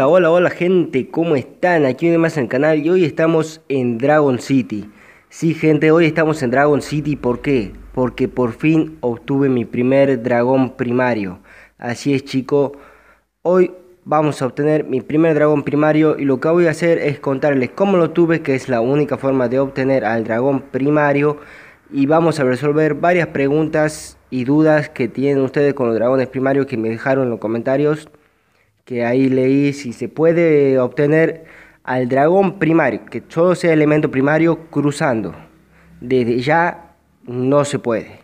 Hola, hola, hola gente, ¿cómo están? Aquí viene más en el canal y hoy estamos en Dragon City. Sí gente, hoy estamos en Dragon City, ¿por qué? Porque por fin obtuve mi primer dragón primario. Así es chico, hoy vamos a obtener mi primer dragón primario y lo que voy a hacer es contarles cómo lo tuve, que es la única forma de obtener al dragón primario. Y vamos a resolver varias preguntas y dudas que tienen ustedes con los dragones primarios que me dejaron en los comentarios que ahí leí si se puede obtener al dragón primario, que todo sea elemento primario cruzando. Desde ya no se puede.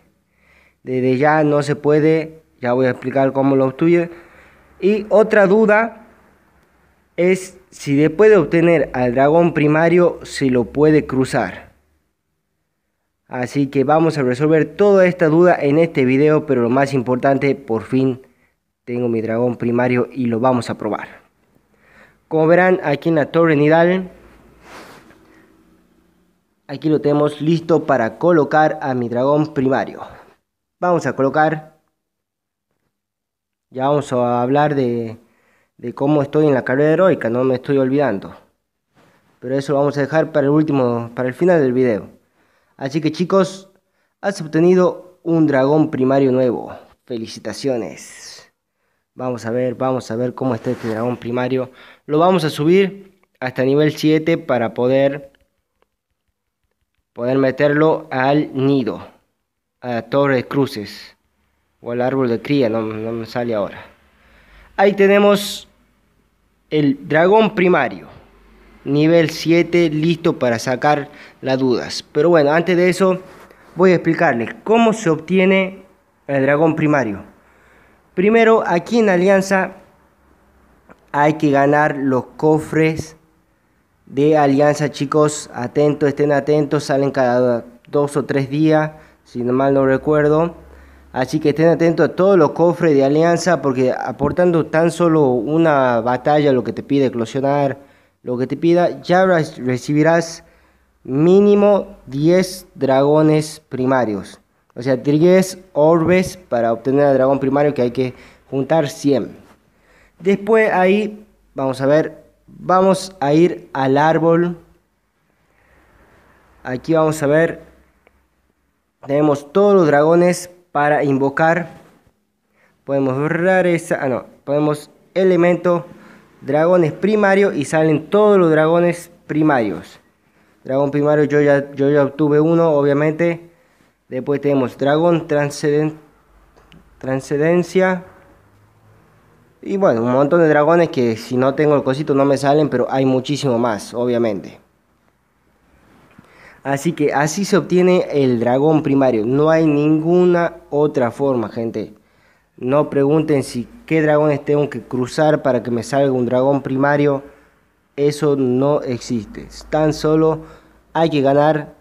Desde ya no se puede, ya voy a explicar cómo lo obtuve. Y otra duda es si después de obtener al dragón primario se lo puede cruzar. Así que vamos a resolver toda esta duda en este video, pero lo más importante, por fin tengo mi dragón primario y lo vamos a probar. Como verán, aquí en la torre nidal, aquí lo tenemos listo para colocar a mi dragón primario. Vamos a colocar, ya vamos a hablar de, cómo estoy en la carrera heroica, no me estoy olvidando. Pero eso lo vamos a dejar para el último, para el final del video. Así que chicos, has obtenido un dragón primario nuevo. Felicitaciones. Vamos a ver, vamos a ver cómo está este dragón primario. Lo vamos a subir hasta nivel 7 para poder, poder meterlo al nido. A la torre de cruces. O al árbol de cría, no, no me sale ahora. Ahí tenemos el dragón primario nivel 7 listo para sacar las dudas. Pero bueno, antes de eso voy a explicarles cómo se obtiene el dragón primario. Primero, aquí en Alianza hay que ganar los cofres de Alianza, chicos. Atentos, estén atentos, salen cada dos o tres días, si no mal no recuerdo. Así que estén atentos a todos los cofres de Alianza, porque aportando tan solo una batalla, lo que te pide eclosionar, lo que te pida, ya recibirás mínimo 10 dragones primarios. O sea, 10 orbes para obtener al dragón primario que hay que juntar 100. Después ahí, vamos a ver, vamos a ir al árbol. Aquí vamos a ver, tenemos todos los dragones para invocar. Podemos borrar esa, ah no, podemos elemento, dragones primario y salen todos los dragones primarios. Dragón primario yo ya, yo ya obtuve uno, obviamente. Después tenemos dragón, transcendencia. Y bueno, un montón de dragones que si no tengo el cosito no me salen, pero hay muchísimo más, obviamente. Así que así se obtiene el dragón primario. No hay ninguna otra forma, gente. No pregunten si qué dragones tengo que cruzar para que me salga un dragón primario. Eso no existe. Tan solo hay que ganar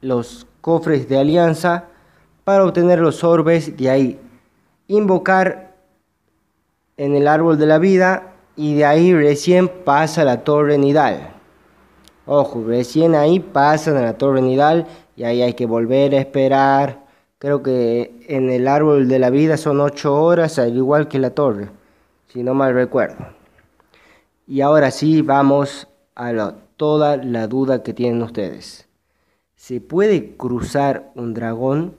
los cofres de alianza para obtener los orbes de ahí. Invocar en el árbol de la vida y de ahí recién pasa la torre nidal. Ojo, recién ahí pasan a la torre nidal y ahí hay que volver a esperar. Creo que en el árbol de la vida son 8 horas, al igual que la torre, si no mal recuerdo. Y ahora sí, vamos a toda la duda que tienen ustedes. ¿Se puede cruzar un dragón?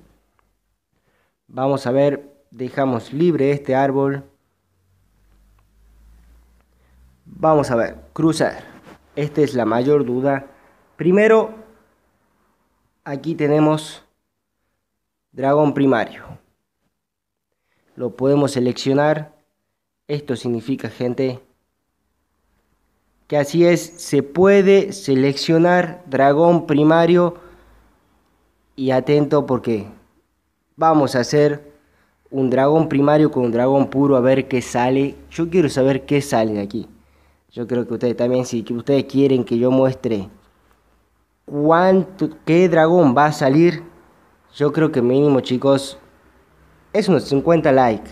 Vamos a ver, dejamos libre este árbol. Vamos a ver, cruzar. Esta es la mayor duda. Primero, aquí tenemos dragón primario. Lo podemos seleccionar. Esto significa, gente, que así es, se puede seleccionar dragón primario y atento porque vamos a hacer un dragón primario con un dragón puro a ver qué sale. Yo quiero saber qué sale de aquí. Yo creo que ustedes también, si ustedes quieren que yo muestre cuánto, qué dragón va a salir, yo creo que mínimo chicos, es unos 50 likes.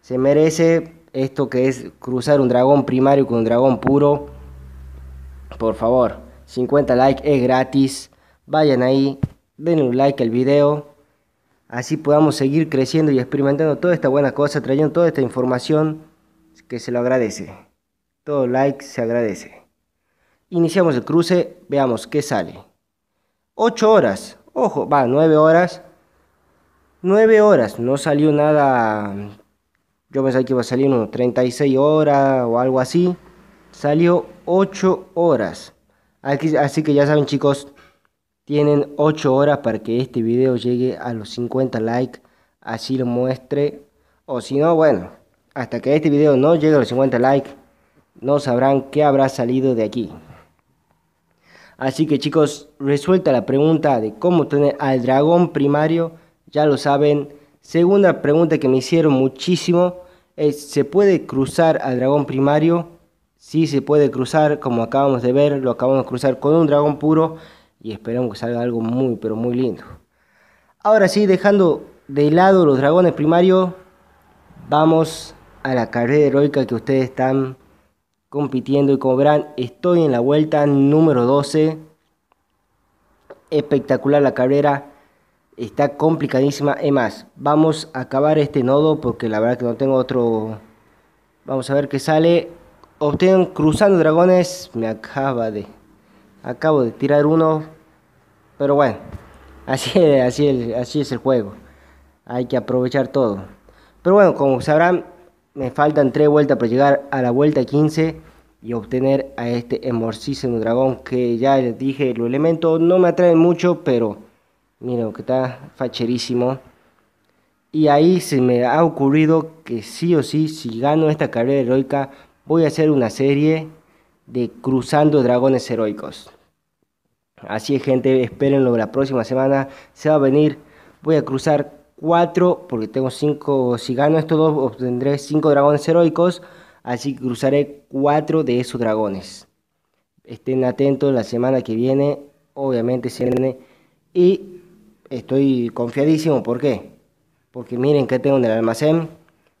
Se merece esto que es cruzar un dragón primario con un dragón puro. Por favor, 50 likes, es gratis. Vayan ahí, denle un like al video, así podamos seguir creciendo y experimentando toda esta buena cosa, trayendo toda esta información que se lo agradece. Todo like se agradece. Iniciamos el cruce, veamos qué sale. 8 horas, ojo, va, 9 horas. 9 horas, no salió nada. Yo pensaba que iba a salir unos 36 horas o algo así. Salió 8 horas. así que ya saben chicos, tienen 8 horas para que este video llegue a los 50 likes, así lo muestre. O si no, bueno, hasta que este video no llegue a los 50 likes, no sabrán qué habrá salido de aquí. Así que chicos, resuelta la pregunta de cómo tener al dragón primario, ya lo saben. Segunda pregunta que me hicieron muchísimo es, ¿se puede cruzar al dragón primario? Sí, se puede cruzar, como acabamos de ver, lo acabamos de cruzar con un dragón puro y esperamos que salga algo muy, pero muy lindo. Ahora sí, dejando de lado los dragones primarios, vamos a la carrera heroica que ustedes están compitiendo y como verán, estoy en la vuelta número 12. Espectacular la carrera, está complicadísima. Es más, vamos a acabar este nodo porque la verdad que no tengo otro... Vamos a ver qué sale. Obtengo cruzando dragones, me acaba de... Acabo de tirar uno. Pero bueno, así, así es el juego. Hay que aprovechar todo. Pero bueno, como sabrán, me faltan 3 vueltas para llegar a la vuelta 15 y obtener a este hermosísimo dragón que ya les dije, los elementos no me atraen mucho, pero miren que está facherísimo. Y ahí se me ha ocurrido que sí o sí, si gano esta carrera heroica, voy a hacer una serie de cruzando dragones heroicos. Así es, gente, espérenlo. La próxima semana se va a venir. Voy a cruzar cuatro porque tengo 5. Si gano estos dos, obtendré 5 dragones heroicos. Así que cruzaré 4 de esos dragones. Estén atentos la semana que viene. Obviamente se viene. Y estoy confiadísimo. ¿Por qué? Porque miren que tengo en el almacén.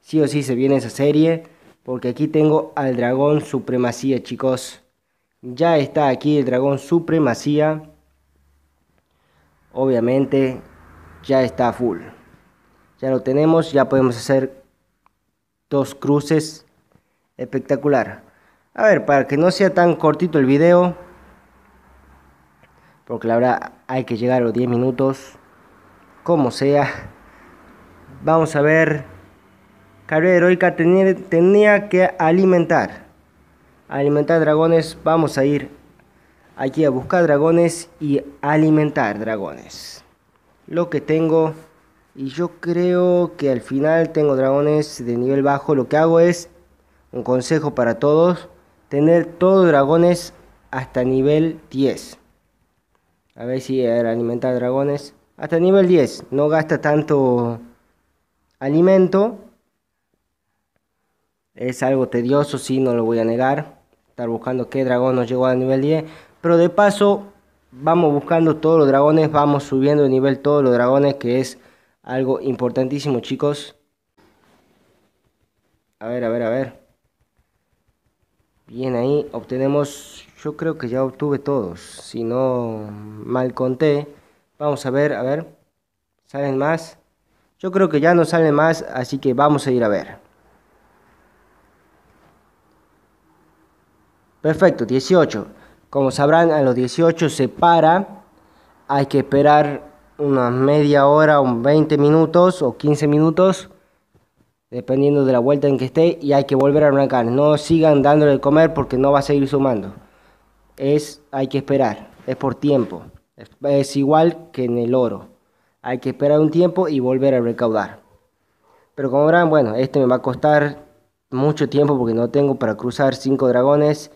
Sí o sí se viene esa serie. Porque aquí tengo al dragón supremacía, chicos. Ya está aquí el dragón supremacía. Obviamente ya está full. Ya lo tenemos, ya podemos hacer dos cruces. Espectacular. A ver, para que no sea tan cortito el video. Porque la verdad hay que llegar a los 10 minutos. Como sea. Vamos a ver. Carrera heroica tenía, tenía que alimentar alimentar dragones, vamos a ir aquí a buscar dragones y alimentar dragones. Lo que tengo, y yo creo que al final tengo dragones de nivel bajo, lo que hago es, un consejo para todos, tener todos dragones hasta nivel 10. A ver si alimentar dragones. Hasta nivel 10. No gasta tanto alimento. Es algo tedioso, sí, no lo voy a negar estar buscando qué dragón nos llegó al nivel 10. Pero de paso, vamos buscando todos los dragones, vamos subiendo de nivel todos los dragones, que es algo importantísimo, chicos. A ver, a ver, a ver. Bien, ahí obtenemos, yo creo que ya obtuve todos, si no mal conté. Vamos a ver, a ver, ¿salen más? Yo creo que ya no salen más, así que vamos a ir a ver. Perfecto, 18. Como sabrán, a los 18 se para. Hay que esperar una media hora, un 20 minutos o 15 minutos, dependiendo de la vuelta en que esté, y hay que volver a arrancar. No sigan dándole de comer porque no va a seguir sumando. Es, hay que esperar, es por tiempo. Es, es igual que en el oro. Hay que esperar un tiempo y volver a recaudar. Pero como verán, bueno, este me va a costar mucho tiempo porque no tengo para cruzar 5 dragones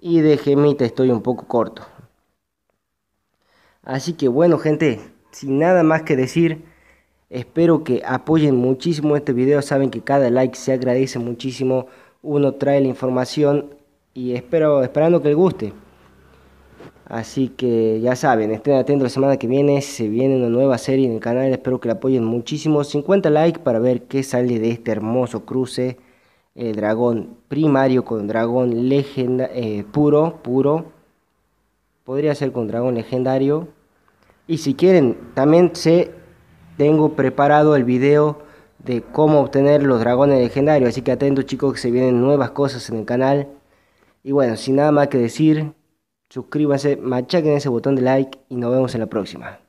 y de gemita estoy un poco corto. Así que bueno gente, sin nada más que decir, espero que apoyen muchísimo este video, saben que cada like se agradece muchísimo, uno trae la información y espero, esperando que les guste. Así que ya saben, estén atentos la semana que viene, se viene una nueva serie en el canal, espero que la apoyen muchísimo, 50 likes para ver qué sale de este hermoso cruce el eh, dragón primario con dragón legenda, eh, puro, puro. Podría ser con dragón legendario. Y si quieren, también se tengo preparado el video de cómo obtener los dragones legendarios. Así que atento chicos que se vienen nuevas cosas en el canal. Y bueno, sin nada más que decir, suscríbanse, machaquen ese botón de like y nos vemos en la próxima.